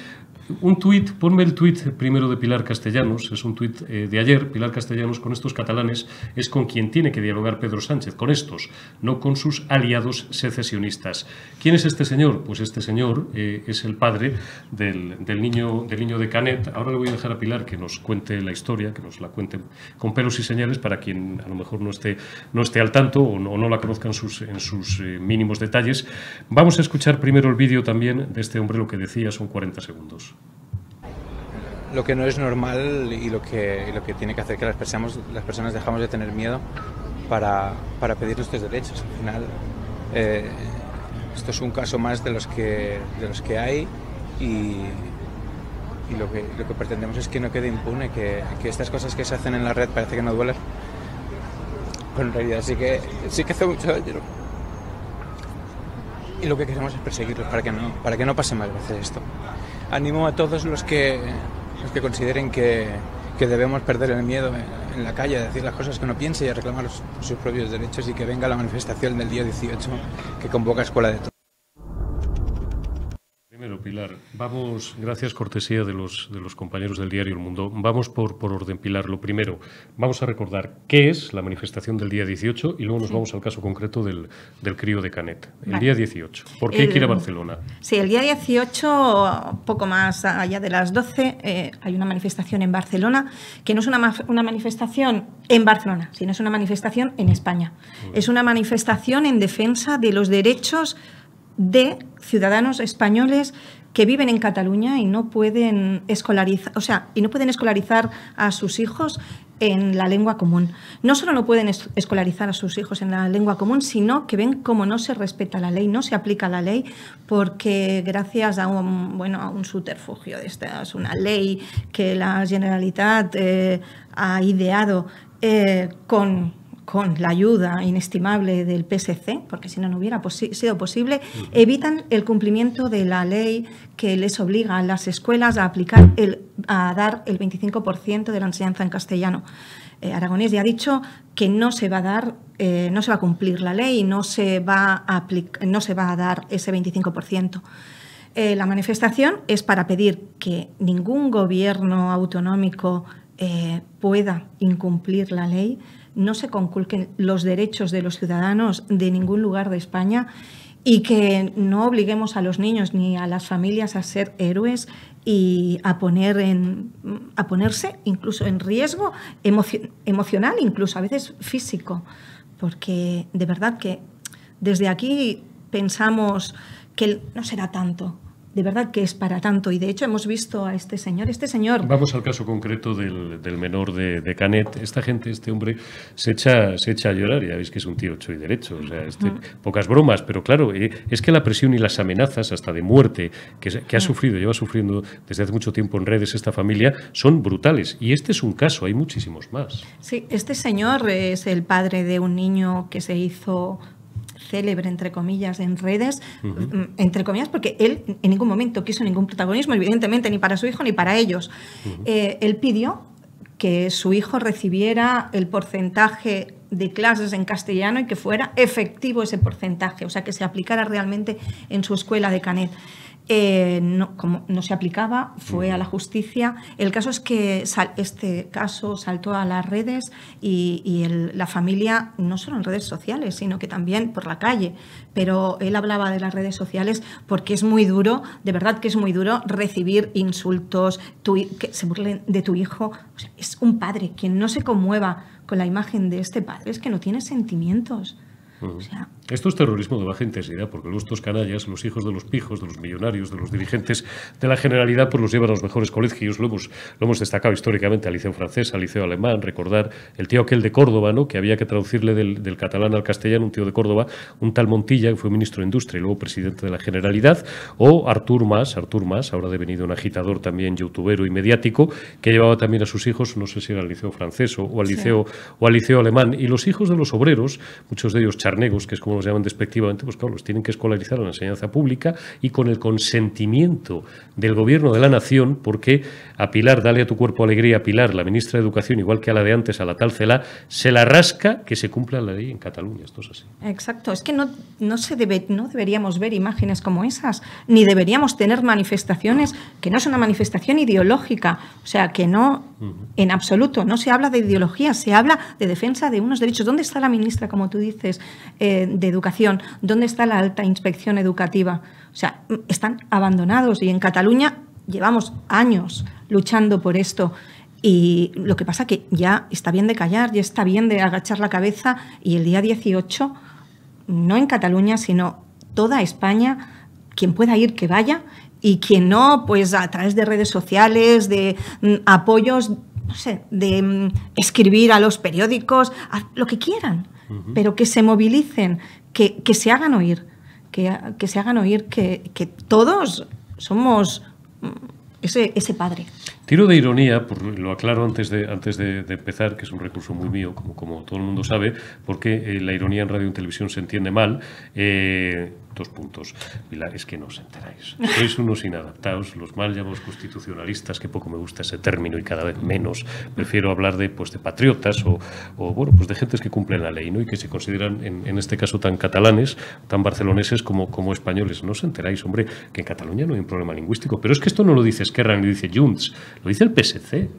Un tuit, ponme el tuit primero de Pilar Castellanos, es un tuit eh, de ayer, Pilar Castellanos con estos catalanes es con quien tiene que dialogar Pedro Sánchez, con estos, no con sus aliados secesionistas. ¿Quién es este señor? Pues este señor eh, es el padre del, niño, del niño de Canet. Ahora le voy a dejar a Pilar que nos cuente la historia, que nos la cuente con pelos y señales para quien a lo mejor no esté, no esté al tanto o no, la conozca en sus, en sus eh, mínimos detalles. Vamos a escuchar primero el vídeo también de este hombre, lo que decía, son 40 segundos lo que no es normal y lo que, lo que tiene que hacer que las personas, las personas dejamos de tener miedo para, para pedir nuestros derechos. Al final, eh, esto es un caso más de los que, de los que hay y, lo, que, lo que pretendemos es que no quede impune, que, que, estas cosas que se hacen en la red parece que no duelen, pero en realidad sí que, sí que hace mucho daño. Y lo que queremos es perseguirlos para que no, para que no pase más veces esto. Animo a todos los que, los que consideren que, que debemos perder el miedo. Eh, en la calle a decir las cosas que uno piensa y a reclamar sus propios derechos y que venga la manifestación del día 18 que convoca Escuela de Todos. Pilar. Vamos, gracias cortesía de los, compañeros del diario El Mundo. Vamos por, orden, Pilar. Lo primero, vamos a recordar qué es la manifestación del día 18 y luego nos vamos al caso concreto del, crío de Canet. El día 18. ¿Por qué quiere a Barcelona? Sí, el día 18, poco más allá de las 12, eh, hay una manifestación en Barcelona que no es una, una manifestación en Barcelona, sino es una manifestación en España. Es una manifestación en defensa de los derechos de ciudadanos españoles que viven en Cataluña y no pueden escolarizar, o sea, y no pueden escolarizar a sus hijos en la lengua común. No solo no pueden escolarizar a sus hijos en la lengua común, sino que ven cómo no se respeta la ley, no se aplica la ley, porque gracias a un, bueno, a un subterfugio, esta es una ley que la Generalitat eh, ha ideado eh, con con la ayuda inestimable del PSC, porque si no, no hubiera sido posible, evitan el cumplimiento de la ley que les obliga a las escuelas a aplicar el, a dar el 25% de la enseñanza en castellano. Eh, Aragonés ya ha dicho que no se va a dar, eh, no se va a cumplir la ley, no se va a, no se va a dar ese 25%. Eh, la manifestación es para pedir que ningún gobierno autonómico pueda incumplir la ley, no se conculquen los derechos de los ciudadanos de ningún lugar de España y que no obliguemos a los niños ni a las familias a ser héroes y a, poner en, a ponerse incluso en riesgo emocional, incluso a veces físico, porque de verdad que desde aquí pensamos que no será tanto, de verdad que es para tanto. Y de hecho hemos visto a este señor, este señor... Vamos al caso concreto del, menor de, Canet. Esta gente, este hombre, se echa, se echa a llorar. Ya veis que es un tío hecho y derecho. O sea, este, pocas bromas, pero claro, eh, es que la presión y las amenazas, hasta de muerte, que, ha sufrido, lleva sufriendo desde hace mucho tiempo en redes esta familia, son brutales. Y este es un caso, hay muchísimos más. Sí, este señor es el padre de un niño que se hizo célebre, entre comillas, en redes, mm, entre comillas, porque él en ningún momento quiso ningún protagonismo, evidentemente, ni para su hijo ni para ellos. Eh, él pidió que su hijo recibiera el porcentaje de clases en castellano y que fuera efectivo ese porcentaje, o sea, que se aplicara realmente en su escuela de Canet. Eh, no, se aplicaba, fue a la justicia. El caso es que este caso saltó a las redes y, la familia, no solo en redes sociales, sino que también por la calle. Pero él hablaba de las redes sociales porque es muy duro, de verdad que es muy duro recibir insultos, que se burlen de tu hijo. es un padre quien no se conmueva con la imagen de este padre, es que no tiene sentimientos. O sea, esto es terrorismo de baja intensidad, porque los estos canallas, los hijos de los pijos, de los millonarios, de los dirigentes de la generalidad, pues los llevan a los mejores colegios. Lo hemos, lo hemos destacado históricamente al Liceo Francés, al Liceo Alemán, recordar el tío aquel de Córdoba, ¿no? que había que traducirle del, catalán al castellano, un tío de Córdoba, un tal Montilla, que fue ministro de Industria y luego presidente de la Generalidad, o Artur Mas, Artur Mas, ahora devenido un agitador también youtubero y mediático, que llevaba también a sus hijos, no sé si era al Liceo Francés o, al, liceo, o al Liceo Alemán. Y los hijos de los obreros, muchos de ellos charnegos, que es como como se llaman despectivamente, pues claro, los tienen que escolarizar en la enseñanza pública y con el consentimiento del gobierno de la nación, porque a Pilar, dale a tu cuerpo alegría, a Pilar, la ministra de Educación, igual que a la de antes, a la tal Cela, se la rasca que se cumpla la ley en Cataluña. Esto es así. Exacto, es que no, no, se debe, no deberíamos ver imágenes como esas, ni deberíamos tener manifestaciones que no es una manifestación ideológica, o sea, que no, en absoluto, no se habla de ideología, se habla de defensa de unos derechos. ¿Dónde está la ministra, como tú dices, eh, de educación, dónde está la alta inspección educativa. O sea, están abandonados y en Cataluña llevamos años luchando por esto. Y lo que pasa que ya está bien de callar, ya está bien de agachar la cabeza y el día 18, no en Cataluña, sino toda España, quien pueda ir, que vaya, y quien no, pues a través de redes sociales, de mm, apoyos, no sé, de mm, escribir a los periódicos, lo que quieran pero que se movilicen, que, que se hagan oír, que, se hagan oír que, que todos somos mm, ese, ese padre. Tiro de ironía, lo aclaro antes, de, antes de, empezar, que es un recurso muy mío, como, como todo el mundo sabe, porque eh, la ironía en radio y televisión se entiende mal. Eh, dos puntos. Pilar, es que no os enteráis. Sois unos inadaptados, los mal llamados constitucionalistas, que poco me gusta ese término y cada vez menos. Prefiero hablar de, pues, de patriotas o, bueno, pues de gentes que cumplen la ley ¿no? y que se consideran, en, en este caso, tan catalanes, tan barceloneses como, como españoles. No os enteráis, hombre, que en Cataluña no hay un problema lingüístico. Pero es que esto no lo dice Esquerra ni dice Junts lo dice el PSC.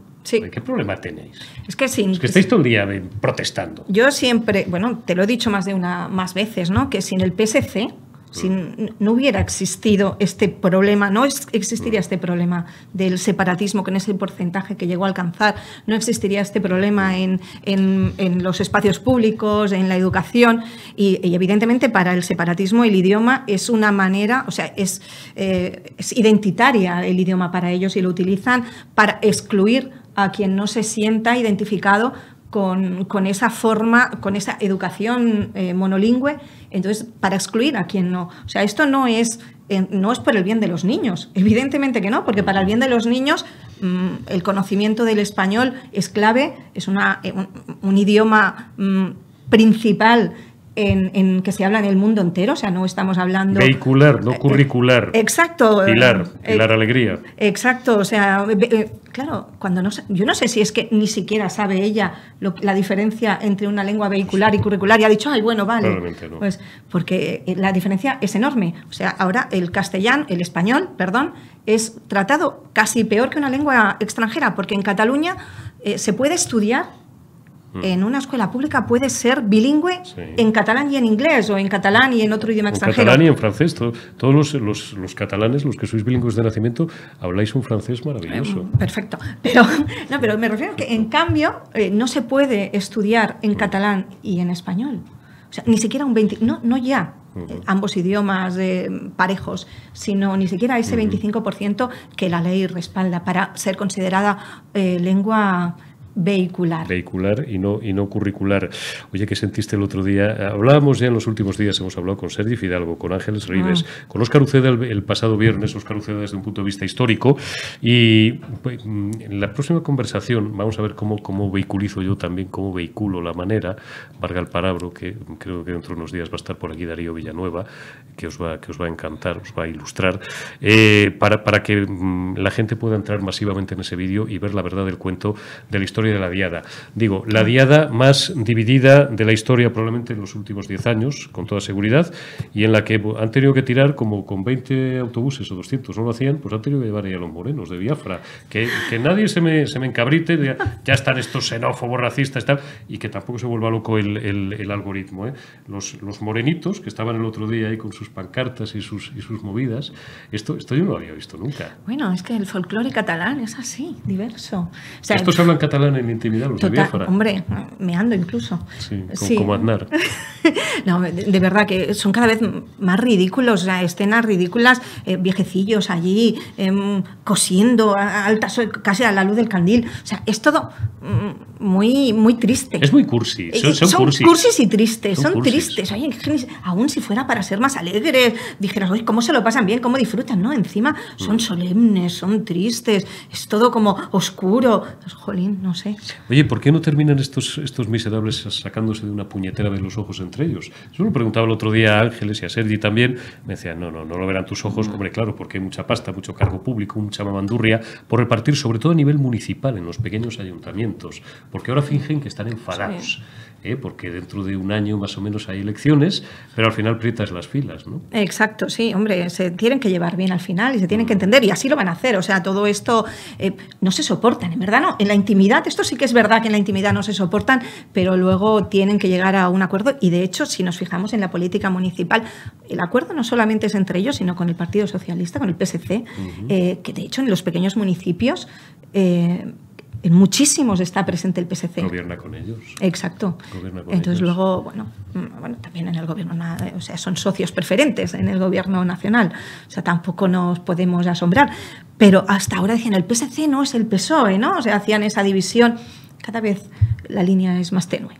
¿Qué problema tenéis? Es que que estáis todo el día eh, protestando. Yo siempre, bueno, te lo he dicho más de una, más veces, ¿no? Que sin el PSC si no hubiera existido este problema, no existiría mm. este problema del separatismo, que ese porcentaje que llegó a alcanzar, no existiría este problema mm. en, los espacios públicos, en la educación, y, evidentemente para el separatismo el idioma es una manera, o sea, es, eh, es identitaria el idioma para ellos y lo utilizan para excluir a quien no se sienta identificado con, esa forma, con esa educación eh, monolingüe, entonces para excluir a quien no. O sea, esto no es, eh, no es por el bien de los niños, evidentemente que no, porque para el bien de los niños mm, el conocimiento del español es clave, es una, eh, un, idioma mm, principal en, que se habla en el mundo entero, o sea, no estamos hablando... Vehicular, no eh, curricular. Exacto. Pilar, eh, Pilar Alegría. Exacto, o sea, eh, claro, cuando no yo no sé si es que ni siquiera sabe ella la diferencia entre una lengua vehicular y curricular y ha dicho, ay, bueno, vale. Claramente no. Pues porque la diferencia es enorme. O sea, ahora el castellán, el español, perdón, es tratado casi peor que una lengua extranjera, porque en Cataluña se puede estudiar Mm. en una escuela pública puede ser bilingüe en catalán y en inglés, o en catalán y en otro idioma extranjero. En catalán y en francés. todos los, catalanes, los que sois bilingües de nacimiento, habláis un francés maravilloso. Eh, perfecto. Pero, no, pero me refiero a que, en cambio, eh, no se puede estudiar en mm. catalán y en español. O sea, ni siquiera un 20... No, no ya, eh, ambos idiomas parejos, sino ni siquiera ese 25% que la ley respalda para ser considerada lengua vehicular. Vehicular y no, y no curricular. Oye, ¿qué sentiste el otro día? Eh, hablábamos ya en los últimos días, hemos hablado con Sergio Fidalgo, con Ángeles Rives, ah. con Oscar Uceda el, pasado viernes, Oscar Uceda desde un punto de vista histórico. Y pues, mm, en la próxima conversación vamos a ver cómo, cómo vehiculizo yo también, cómo vehiculo la manera, Varga el Parabro, que creo que dentro de unos días va a estar por aquí Darío Villanueva, que os va, que os va a encantar, os va a ilustrar, eh, para, para que mm, la gente pueda entrar masivamente en ese vídeo y ver la verdad del cuento de la historia de la Diada. Digo, la Diada más dividida de la historia probablemente en los últimos 10 años, con toda seguridad, y en la que han tenido que tirar como con 20 autobuses o 200, no lo hacían, pues han tenido que llevar ahí a los morenos de Biafra. Que, que nadie se me, se me encabrite, ya están estos xenófobos, racistas y tal, y que tampoco se vuelva loco el, el, algoritmo. ¿eh? Los, los morenitos, que estaban el otro día ahí con sus pancartas y sus, y sus movidas, esto, esto yo no lo había visto nunca. Bueno, es que el folclore catalán es así, diverso. Estos hablan catalán en intimidad los Total, Hombre, meando incluso. Sí, como, no, de, verdad que son cada vez más ridículos, o sea, escenas ridículas, eh, viejecillos allí, em, cosiendo a, casi a la luz del candil. O sea, es todo mm, muy, muy triste. Es muy cursi. Eh, son, cursis. y tristes, son, tristes. aún si fuera para ser más alegres, dijeras, oye, ¿cómo se lo pasan bien? ¿Cómo disfrutan? No, encima son mm. solemnes, son tristes, es todo como oscuro. Jolín, no sé. Oye, ¿por qué no terminan estos, estos miserables sacándose de una puñetera de los ojos entre ellos? Yo lo preguntaba el otro día a Ángeles y a Sergi también. Me decían, no, no, no lo verán tus ojos. Mm. Hombre, claro, porque hay mucha pasta, mucho cargo público, mucha mamandurria por repartir, sobre todo a nivel municipal, en los pequeños ayuntamientos. Porque ahora fingen que están enfadados. ¿eh? porque dentro de un año más o menos hay elecciones, pero al final prietas las filas, ¿no? Exacto, sí, hombre, se tienen que llevar bien al final y se tienen que mm. entender y así lo van a hacer. O sea, todo esto eh, no se soporta, en verdad no. En la intimidad, esto sí que es verdad que en la intimidad no se soportan, pero luego tienen que llegar a un acuerdo y de hecho, si nos fijamos en la política municipal, el acuerdo no solamente es entre ellos, sino con el Partido Socialista, con el PSC, eh, que de hecho en los pequeños municipios en muchísimos está presente el PSC. Gobierna con ellos. Exacto. Gobierna con Entonces luego, bueno, bueno, también en el gobierno, o sea, son socios preferentes en el gobierno nacional. O sea, tampoco nos podemos asombrar. Pero hasta ahora decían, el PSC no es el PSOE, ¿no? O sea, hacían esa división. Cada vez la línea es más tenue.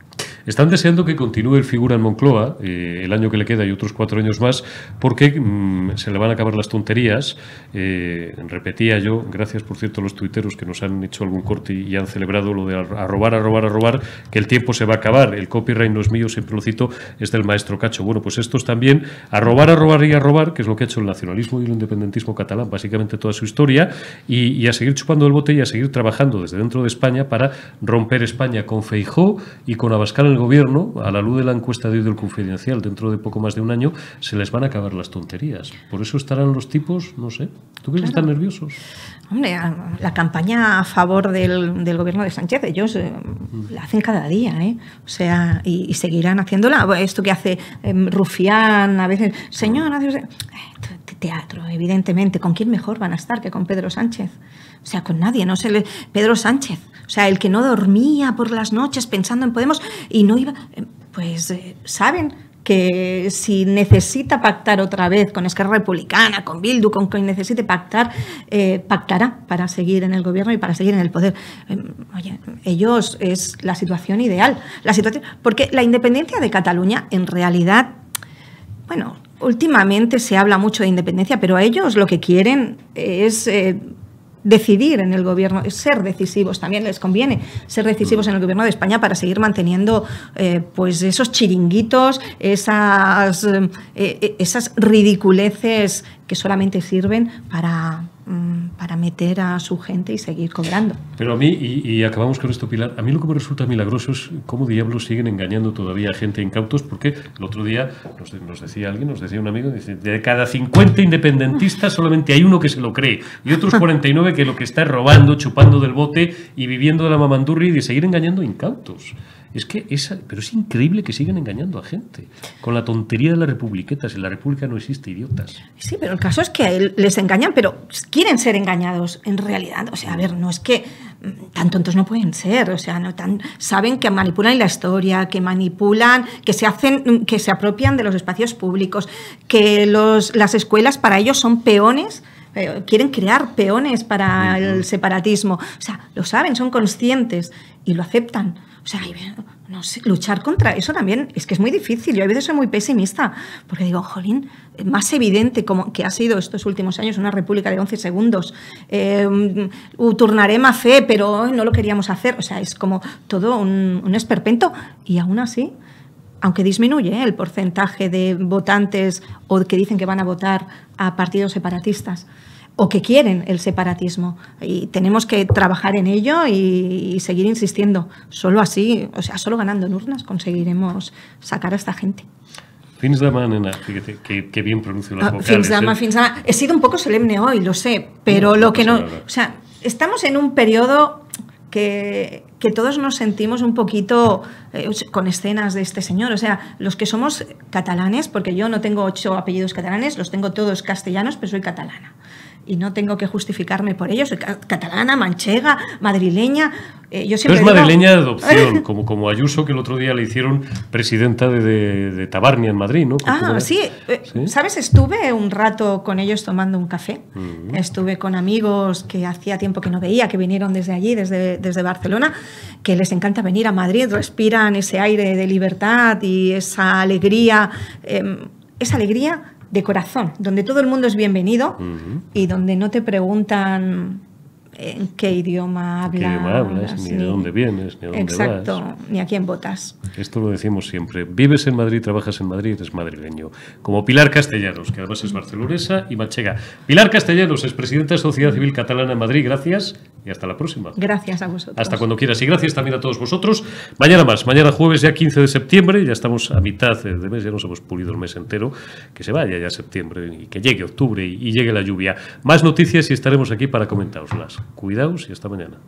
Están deseando que continúe el figura en Moncloa, eh, el año que le queda y otros cuatro años más, porque mm, se le van a acabar las tonterías. Eh, repetía yo, gracias por cierto a los tuiteros que nos han hecho algún corte y han celebrado lo de a robar, a robar, a robar, que el tiempo se va a acabar. El copyright no es mío, siempre lo cito, es del maestro Cacho. Bueno, pues estos también, a robar, a robar y a robar, que es lo que ha hecho el nacionalismo y el independentismo catalán, básicamente toda su historia, y, a seguir chupando el bote y a seguir trabajando desde dentro de España para romper España con Feijó y con Abascal en gobierno, a la luz de la encuesta de hoy del Confidencial, dentro de poco más de un año, se les van a acabar las tonterías. Por eso estarán los tipos, no sé. ¿Tú crees que están nerviosos? Hombre, la campaña a favor del, del gobierno de Sánchez, ellos eh, mm. la hacen cada día, ¿eh? O sea, y, seguirán haciéndola. Esto que hace em, Rufián a veces, señor, teatro, evidentemente. ¿Con quién mejor van a estar que con Pedro Sánchez? O sea, con nadie, no se le... Pedro Sánchez, o sea, el que no dormía por las noches pensando en Podemos y no iba... Eh, pues eh, saben que si necesita pactar otra vez con Esquerra Republicana, con Bildu, con quien necesite pactar, eh, pactará para seguir en el gobierno y para seguir en el poder. oye, ellos es la situación ideal. La situación, porque la independencia de Cataluña, en realidad, bueno, últimamente se habla mucho de independencia, pero a ellos lo que quieren es eh, decidir en el gobierno, ser decisivos, también les conviene ser decisivos en el gobierno de España para seguir manteniendo eh, pues esos chiringuitos, esas, eh, esas ridiculeces que solamente sirven para, mm, para meter a su gente y seguir cobrando. Pero a mí, y, acabamos con esto, Pilar, a mí lo que me resulta milagroso es cómo diablos siguen engañando todavía a gente incautos, porque el otro día nos, decía alguien, nos decía un amigo, de cada 50 independentistas solamente hay uno que se lo cree, y otros 49 que lo que está robando, chupando del bote y viviendo de la mamandurri y de seguir engañando incautos. Es que esa, pero es increíble que sigan engañando a gente con la tontería de las republiquetas. En la República no existe idiotas. Sí, pero el caso es que les engañan, pero quieren ser engañados en realidad. O sea, a ver, no es que mm, tan tontos no pueden ser, o sea, no tan saben que manipulan la historia, que manipulan, que se hacen, mm, que se apropian de los espacios públicos, que las escuelas para ellos son peones eh, quieren crear peones para el separatismo. O sea, lo saben, son conscientes y lo aceptan. O sea, no sé, luchar contra eso también es que es muy difícil. Yo a veces soy muy pesimista porque digo, jolín, eh, más evidente como que ha sido estos últimos años una república de 11 segundos. Eh, turnaré más fe, pero no lo queríamos hacer. O sea, es como todo un, un esperpento y aún así aunque disminuye ¿eh? el porcentaje de votantes o que dicen que van a votar a partidos separatistas, o que quieren el separatismo. Y tenemos que trabajar en ello y, seguir insistiendo. Solo así, o sea, solo ganando en urnas conseguiremos sacar a esta gente. Fins nena. Fíjate, que, bien pronuncio las vocales. Fins demà, He sido un poco solemne hoy, lo sé, pero lo que no... O sea, estamos en un periodo que, que, todos nos sentimos un poquito eh, con escenas de este señor. O sea, los que somos catalanes, porque yo no tengo ocho apellidos catalanes, los tengo todos castellanos, pero soy catalana y no tengo que justificarme por ellos, catalana, manchega, madrileña. Eh, yo siempre es madrileña de adopción, como, como Ayuso, que el otro día le hicieron presidenta de, Tabarnia en Madrid, ¿no? Ah, eh, sí. ¿Sabes? Estuve un rato con ellos tomando un café. Mm. Estuve con amigos que hacía tiempo que no veía, que vinieron desde allí, desde, desde Barcelona, que les encanta venir a Madrid, respiran ese aire de libertad y esa alegría. Em, esa alegría de corazón, donde todo el mundo es bienvenido y donde no te preguntan en qué idioma hablas. ¿Qué idioma hablas? Ni, de dónde vienes, ni a dónde vas. Exacto, ni a quién votas. Esto lo decimos siempre. Vives en Madrid, trabajas en Madrid, eres madrileño. Como Pilar Castellanos, que además es barcelonesa y manchega. Pilar Castellanos es presidente de Sociedad Civil Catalana en Madrid. Gracias y hasta la próxima. Gracias a vosotros. Hasta cuando quieras. Y gracias también a todos vosotros. Mañana más. Mañana jueves, ya 15 de septiembre. Ya estamos a mitad de mes, ya nos hemos pulido el mes entero. Que se vaya ya septiembre y que llegue octubre y, llegue la lluvia. Más noticias y estaremos aquí para comentároslas. Cuidaos y hasta mañana.